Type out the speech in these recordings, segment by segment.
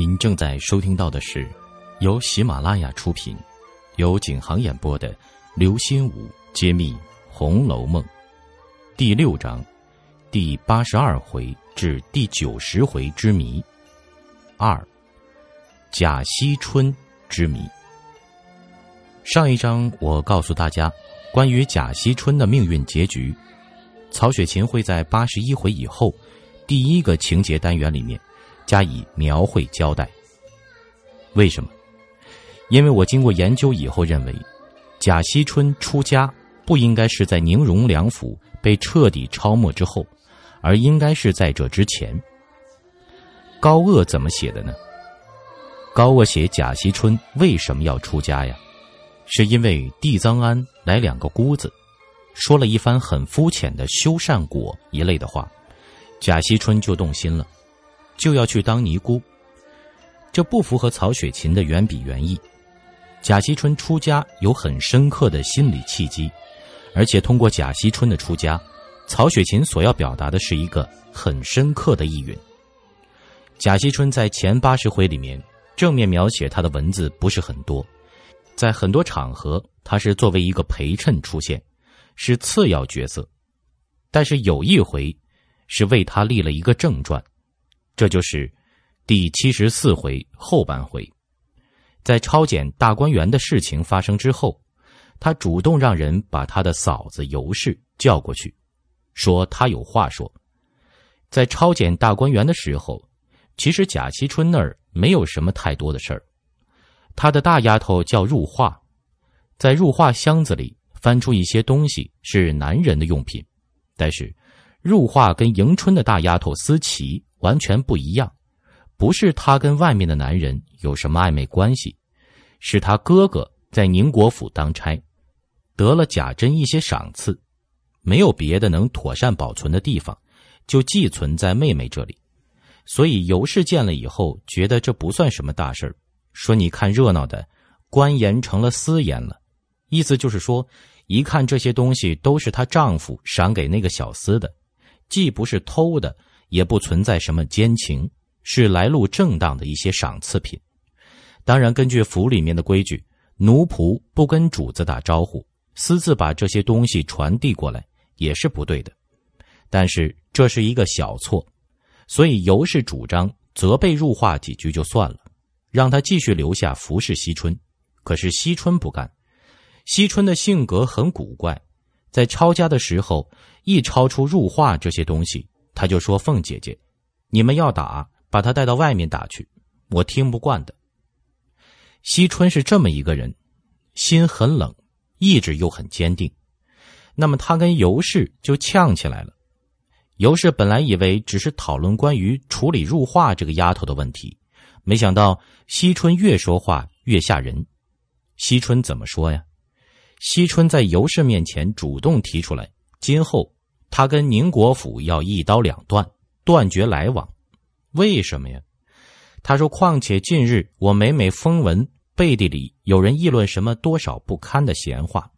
您正在收听到的是由喜马拉雅出品，由景航演播的《刘心武揭秘红楼梦》第六章第八十二回至第九十回之谜二贾惜春之谜。上一章我告诉大家关于贾惜春的命运结局，曹雪芹会在八十一回以后第一个情节单元里面。加以描绘交代。为什么？因为我经过研究以后认为，贾惜春出家不应该是在宁荣两府被彻底抄没之后，而应该是在这之前。高鄂怎么写的呢？高鄂写贾惜春为什么要出家呀？是因为地藏庵来两个姑子，说了一番很肤浅的修善果一类的话，贾惜春就动心了。就要去当尼姑，这不符合曹雪芹的原笔原意。贾惜春出家有很深刻的心理契机，而且通过贾惜春的出家，曹雪芹所要表达的是一个很深刻的意蕴。贾惜春在前八十回里面正面描写他的文字不是很多，在很多场合他是作为一个陪衬出现，是次要角色。但是有一回，是为他立了一个正传。这就是第七十四回后半回，在抄检大观园的事情发生之后，他主动让人把他的嫂子尤氏叫过去，说他有话说。在抄检大观园的时候，其实贾惜春那儿没有什么太多的事儿。他的大丫头叫入画，在入画箱子里翻出一些东西，是男人的用品。但是，入画跟迎春的大丫头思琪。完全不一样，不是她跟外面的男人有什么暧昧关系，是她哥哥在宁国府当差，得了贾珍一些赏赐，没有别的能妥善保存的地方，就寄存在妹妹这里。所以尤氏见了以后，觉得这不算什么大事儿，说你看热闹的，官言成了私言了，意思就是说，一看这些东西都是她丈夫赏给那个小厮的，既不是偷的。也不存在什么奸情，是来路正当的一些赏赐品。当然，根据府里面的规矩，奴仆不跟主子打招呼，私自把这些东西传递过来也是不对的。但是这是一个小错，所以尤氏主张责备入画几句就算了，让他继续留下服侍惜春。可是惜春不干，惜春的性格很古怪，在抄家的时候一抄出入画这些东西。他就说：“凤姐姐，你们要打，把他带到外面打去，我听不惯的。”惜春是这么一个人，心很冷，意志又很坚定。那么他跟尤氏就呛起来了。尤氏本来以为只是讨论关于处理入画这个丫头的问题，没想到惜春越说话越吓人。惜春怎么说呀？惜春在尤氏面前主动提出来，今后。他跟宁国府要一刀两断，断绝来往。为什么呀？他说：“况且近日我每每风闻背地里有人议论什么多少不堪的闲话。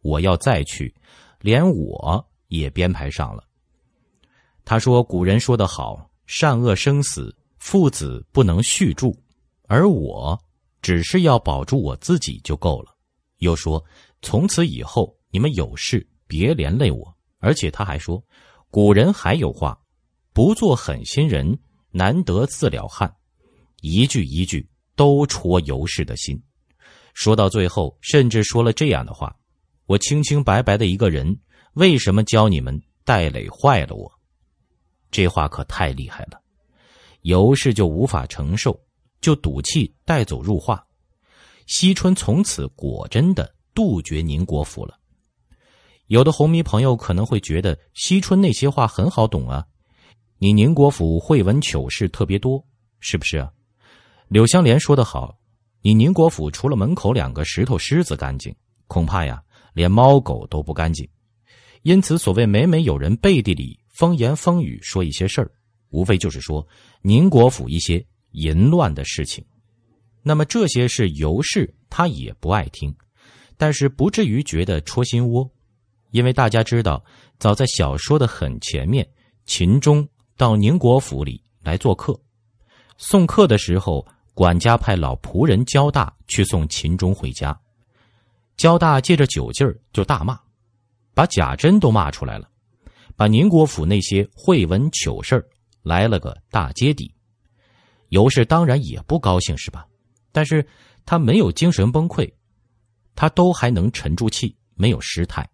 我要再去，连我也编排上了。”他说：“古人说的好，善恶生死，父子不能续住。而我只是要保住我自己就够了。”又说：“从此以后，你们有事别连累我。”而且他还说，古人还有话，不做狠心人，难得自了汉。一句一句都戳尤氏的心。说到最后，甚至说了这样的话：我清清白白的一个人，为什么教你们带累坏了我？这话可太厉害了，尤氏就无法承受，就赌气带走入画。惜春从此果真的杜绝宁国府了。有的红迷朋友可能会觉得惜春那些话很好懂啊，你宁国府会文糗事特别多，是不是啊？柳湘莲说得好，你宁国府除了门口两个石头狮子干净，恐怕呀连猫狗都不干净。因此，所谓每每有人背地里风言风语说一些事儿，无非就是说宁国府一些淫乱的事情。那么这些事尤氏他也不爱听，但是不至于觉得戳心窝。因为大家知道，早在小说的很前面，秦钟到宁国府里来做客，送客的时候，管家派老仆人焦大去送秦钟回家。焦大借着酒劲儿就大骂，把贾珍都骂出来了，把宁国府那些会文糗事儿来了个大揭底。尤氏当然也不高兴，是吧？但是他没有精神崩溃，他都还能沉住气，没有失态。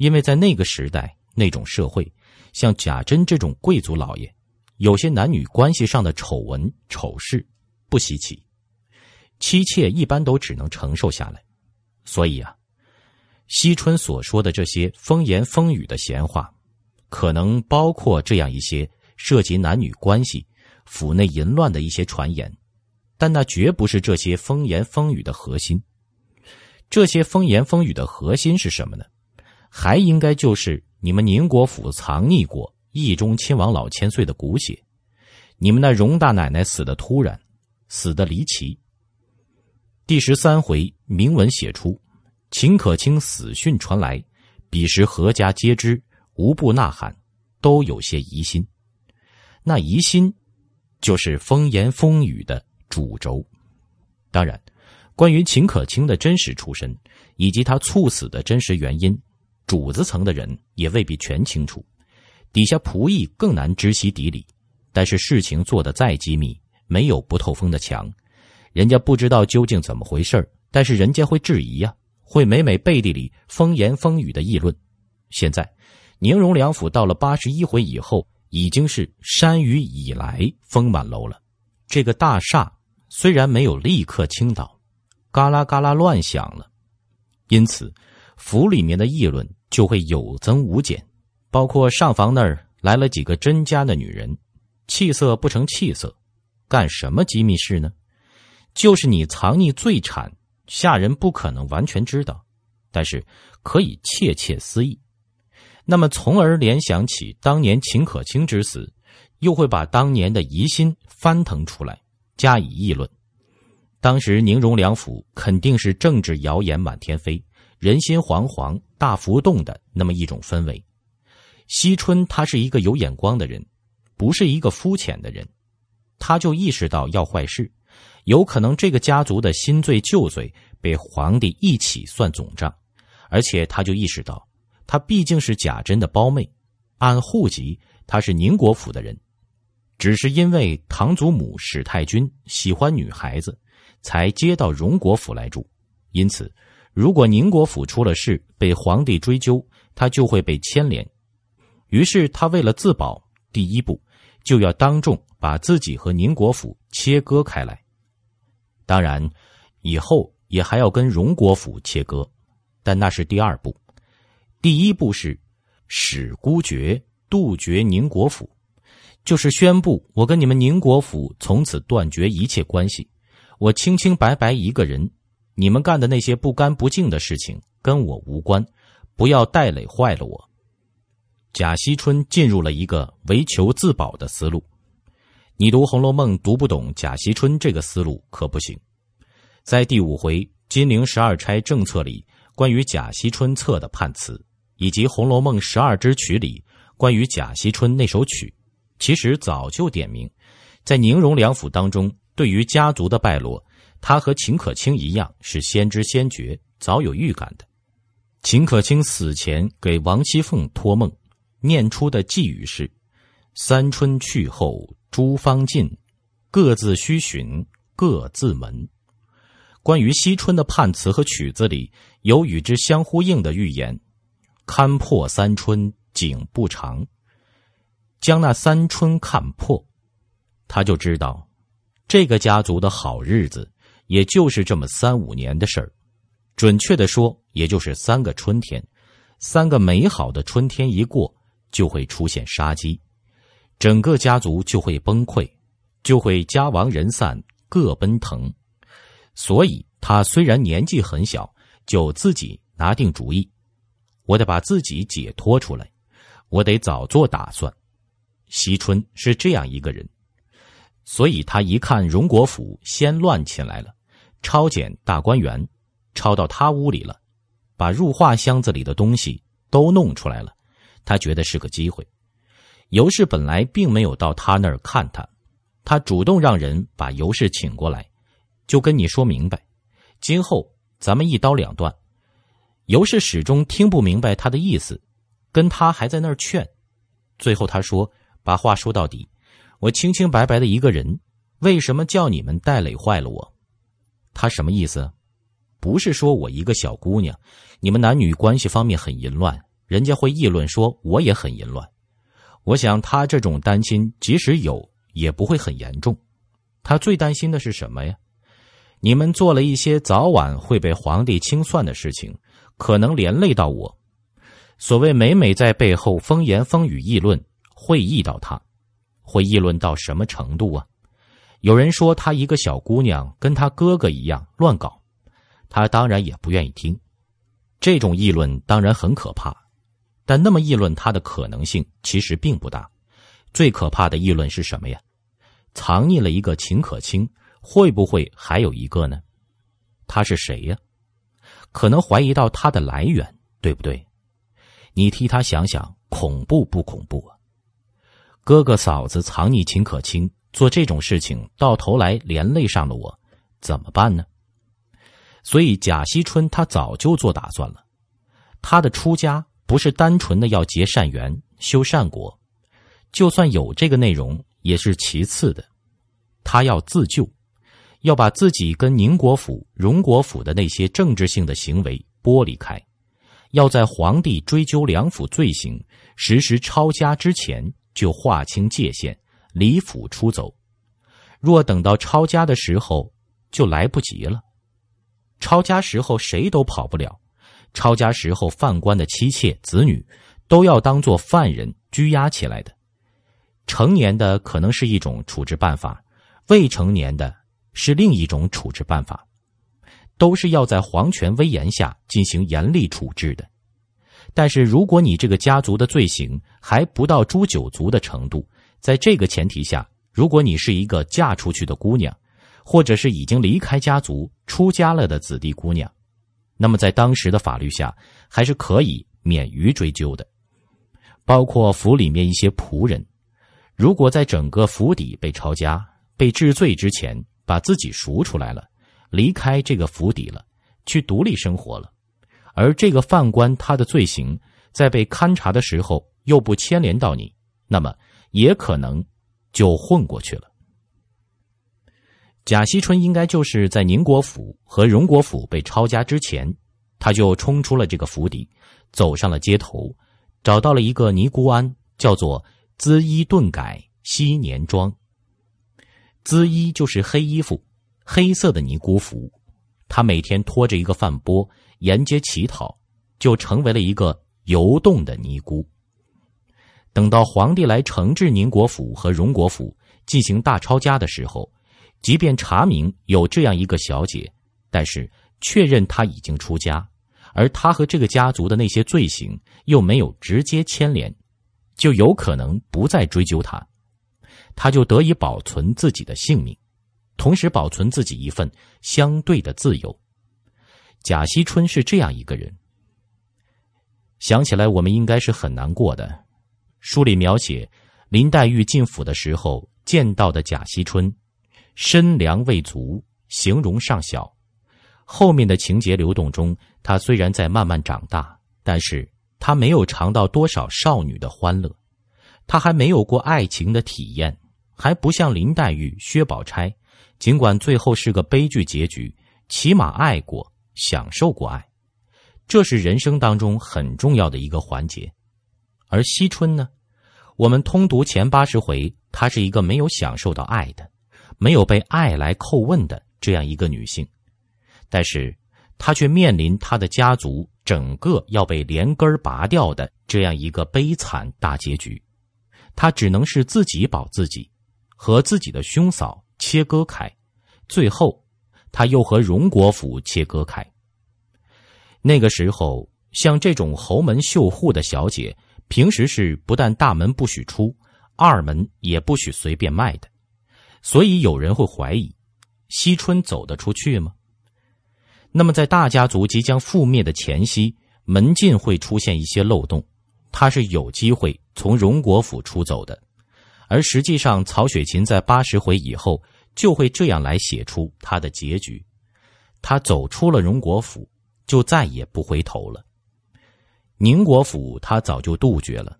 因为在那个时代、那种社会，像贾珍这种贵族老爷，有些男女关系上的丑闻、丑事不稀奇，妻妾一般都只能承受下来。所以啊，惜春所说的这些风言风语的闲话，可能包括这样一些涉及男女关系、府内淫乱的一些传言，但那绝不是这些风言风语的核心。这些风言风语的核心是什么呢？还应该就是你们宁国府藏匿过义中亲王老千岁的骨血，你们那荣大奶奶死的突然，死的离奇。第十三回铭文写出，秦可卿死讯传来，彼时何家皆知，无不呐喊，都有些疑心。那疑心，就是风言风语的主轴。当然，关于秦可卿的真实出身，以及他猝死的真实原因。主子层的人也未必全清楚，底下仆役更难知其底里。但是事情做得再机密，没有不透风的墙，人家不知道究竟怎么回事但是人家会质疑呀，会每每背地里风言风语的议论。现在，宁荣两府到了八十一回以后，已经是山雨已来，风满楼了。这个大厦虽然没有立刻倾倒，嘎啦嘎啦乱响了，因此，府里面的议论。就会有增无减，包括上房那儿来了几个甄家的女人，气色不成气色，干什么机密事呢？就是你藏匿最惨，下人不可能完全知道，但是可以窃窃私议，那么从而联想起当年秦可卿之死，又会把当年的疑心翻腾出来加以议论。当时宁荣两府肯定是政治谣言满天飞，人心惶惶。大浮动的那么一种氛围，惜春他是一个有眼光的人，不是一个肤浅的人，他就意识到要坏事，有可能这个家族的新罪旧罪被皇帝一起算总账，而且他就意识到，他毕竟是贾珍的胞妹，按户籍他是宁国府的人，只是因为堂祖母史太君喜欢女孩子，才接到荣国府来住，因此。如果宁国府出了事，被皇帝追究，他就会被牵连。于是他为了自保，第一步就要当众把自己和宁国府切割开来。当然，以后也还要跟荣国府切割，但那是第二步。第一步是使孤绝，杜绝宁国府，就是宣布我跟你们宁国府从此断绝一切关系，我清清白白一个人。你们干的那些不干不净的事情跟我无关，不要带累坏了我。贾惜春进入了一个为求自保的思路。你读《红楼梦》读不懂贾惜春这个思路可不行。在第五回《金陵十二钗政策》里，关于贾惜春策的判词，以及《红楼梦》十二支曲里关于贾惜春那首曲，其实早就点明，在宁荣两府当中，对于家族的败落。他和秦可卿一样是先知先觉、早有预感的。秦可卿死前给王熙凤托梦，念出的寄语是：“三春去后诸方尽，各自须寻各自门。”关于惜春的判词和曲子里有与之相呼应的预言：“堪破三春景不长。”将那三春看破，他就知道这个家族的好日子。也就是这么三五年的事儿，准确的说，也就是三个春天，三个美好的春天一过，就会出现杀机，整个家族就会崩溃，就会家亡人散，各奔腾。所以他虽然年纪很小，就自己拿定主意，我得把自己解脱出来，我得早做打算。惜春是这样一个人，所以他一看荣国府先乱起来了。抄检大观园，抄到他屋里了，把入画箱子里的东西都弄出来了。他觉得是个机会。尤氏本来并没有到他那儿看他，他主动让人把尤氏请过来，就跟你说明白，今后咱们一刀两断。尤氏始终听不明白他的意思，跟他还在那儿劝。最后他说：“把话说到底，我清清白白的一个人，为什么叫你们戴累坏了我？”他什么意思？不是说我一个小姑娘，你们男女关系方面很淫乱，人家会议论说我也很淫乱。我想他这种担心，即使有，也不会很严重。他最担心的是什么呀？你们做了一些早晚会被皇帝清算的事情，可能连累到我。所谓每每在背后风言风语议论，会议到他，会议论到什么程度啊？有人说她一个小姑娘跟她哥哥一样乱搞，她当然也不愿意听。这种议论当然很可怕，但那么议论她的可能性其实并不大。最可怕的议论是什么呀？藏匿了一个秦可卿，会不会还有一个呢？他是谁呀？可能怀疑到他的来源，对不对？你替他想想，恐怖不恐怖啊？哥哥嫂子藏匿秦可卿。做这种事情，到头来连累上了我，怎么办呢？所以贾惜春他早就做打算了，他的出家不是单纯的要结善缘、修善果，就算有这个内容，也是其次的。他要自救，要把自己跟宁国府、荣国府的那些政治性的行为剥离开，要在皇帝追究两府罪行、实施抄家之前就划清界限。离府出走，若等到抄家的时候就来不及了。抄家时候谁都跑不了，抄家时候犯官的妻妾子女都要当做犯人拘押起来的。成年的可能是一种处置办法，未成年的，是另一种处置办法，都是要在皇权威严下进行严厉处置的。但是，如果你这个家族的罪行还不到诛九族的程度，在这个前提下，如果你是一个嫁出去的姑娘，或者是已经离开家族出家了的子弟姑娘，那么在当时的法律下，还是可以免于追究的。包括府里面一些仆人，如果在整个府邸被抄家、被治罪之前，把自己赎出来了，离开这个府邸了，去独立生活了，而这个犯官他的罪行在被勘察的时候又不牵连到你，那么。也可能就混过去了。贾惜春应该就是在宁国府和荣国府被抄家之前，他就冲出了这个府邸，走上了街头，找到了一个尼姑庵，叫做“滋衣顿改昔年庄”。滋衣就是黑衣服，黑色的尼姑服。他每天拖着一个饭钵沿街乞讨，就成为了一个游动的尼姑。等到皇帝来惩治宁国府和荣国府进行大抄家的时候，即便查明有这样一个小姐，但是确认她已经出家，而她和这个家族的那些罪行又没有直接牵连，就有可能不再追究她，她就得以保存自己的性命，同时保存自己一份相对的自由。贾惜春是这样一个人，想起来我们应该是很难过的。书里描写林黛玉进府的时候见到的贾惜春，身量未足，形容尚小。后面的情节流动中，她虽然在慢慢长大，但是她没有尝到多少少女的欢乐，她还没有过爱情的体验，还不像林黛玉、薛宝钗。尽管最后是个悲剧结局，起码爱过，享受过爱，这是人生当中很重要的一个环节。而惜春呢？我们通读前八十回，她是一个没有享受到爱的，没有被爱来叩问的这样一个女性，但是她却面临她的家族整个要被连根拔掉的这样一个悲惨大结局，她只能是自己保自己，和自己的兄嫂切割开，最后，她又和荣国府切割开。那个时候，像这种侯门绣户的小姐。平时是不但大门不许出，二门也不许随便卖的，所以有人会怀疑，惜春走得出去吗？那么在大家族即将覆灭的前夕，门禁会出现一些漏洞，他是有机会从荣国府出走的，而实际上曹雪芹在八十回以后就会这样来写出他的结局，他走出了荣国府，就再也不回头了。宁国府他早就杜绝了，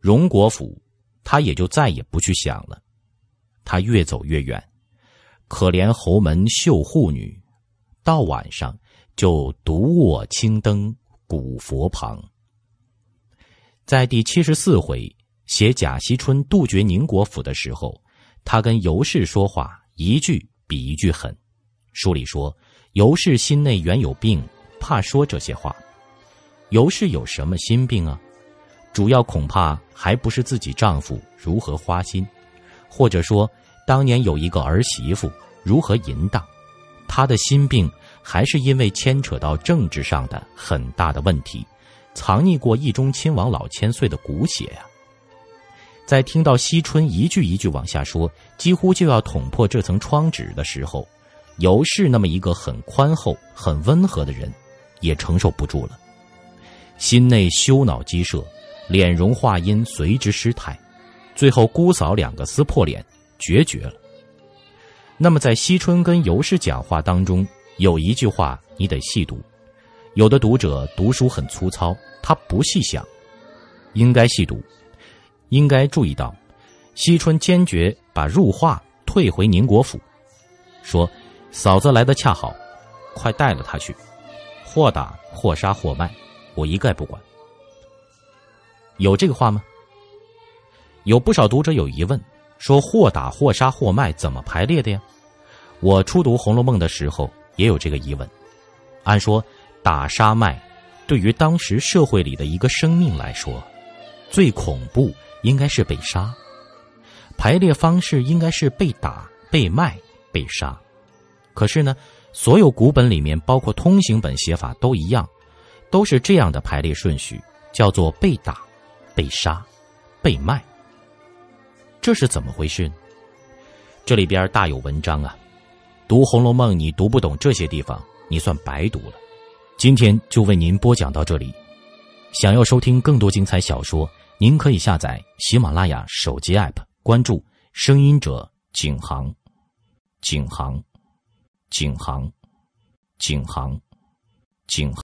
荣国府他也就再也不去想了。他越走越远，可怜侯门绣户女，到晚上就独卧青灯古佛旁。在第七十四回写贾惜春杜绝宁国府的时候，他跟尤氏说话，一句比一句狠。书里说尤氏心内原有病，怕说这些话。尤氏有什么心病啊？主要恐怕还不是自己丈夫如何花心，或者说当年有一个儿媳妇如何淫荡。他的心病还是因为牵扯到政治上的很大的问题，藏匿过一中亲王老千岁的骨血呀。在听到惜春一句一句往下说，几乎就要捅破这层窗纸的时候，尤氏那么一个很宽厚、很温和的人，也承受不住了。心内羞恼激射，脸容话音随之失态，最后姑嫂两个撕破脸，决绝了。那么在惜春跟尤氏讲话当中，有一句话你得细读，有的读者读书很粗糙，他不细想，应该细读，应该注意到，惜春坚决把入画退回宁国府，说：“嫂子来的恰好，快带了他去，或打或杀或卖。”我一概不管，有这个话吗？有不少读者有疑问，说“或打或杀或卖”怎么排列的呀？我初读《红楼梦》的时候也有这个疑问。按说，打、杀、卖，对于当时社会里的一个生命来说，最恐怖应该是被杀。排列方式应该是被打、被卖、被杀。可是呢，所有古本里面，包括通行本写法，都一样。都是这样的排列顺序，叫做被打、被杀、被卖，这是怎么回事这里边大有文章啊！读《红楼梦》，你读不懂这些地方，你算白读了。今天就为您播讲到这里。想要收听更多精彩小说，您可以下载喜马拉雅手机 APP，关注“声音者景行”。景行，景行，景行，景。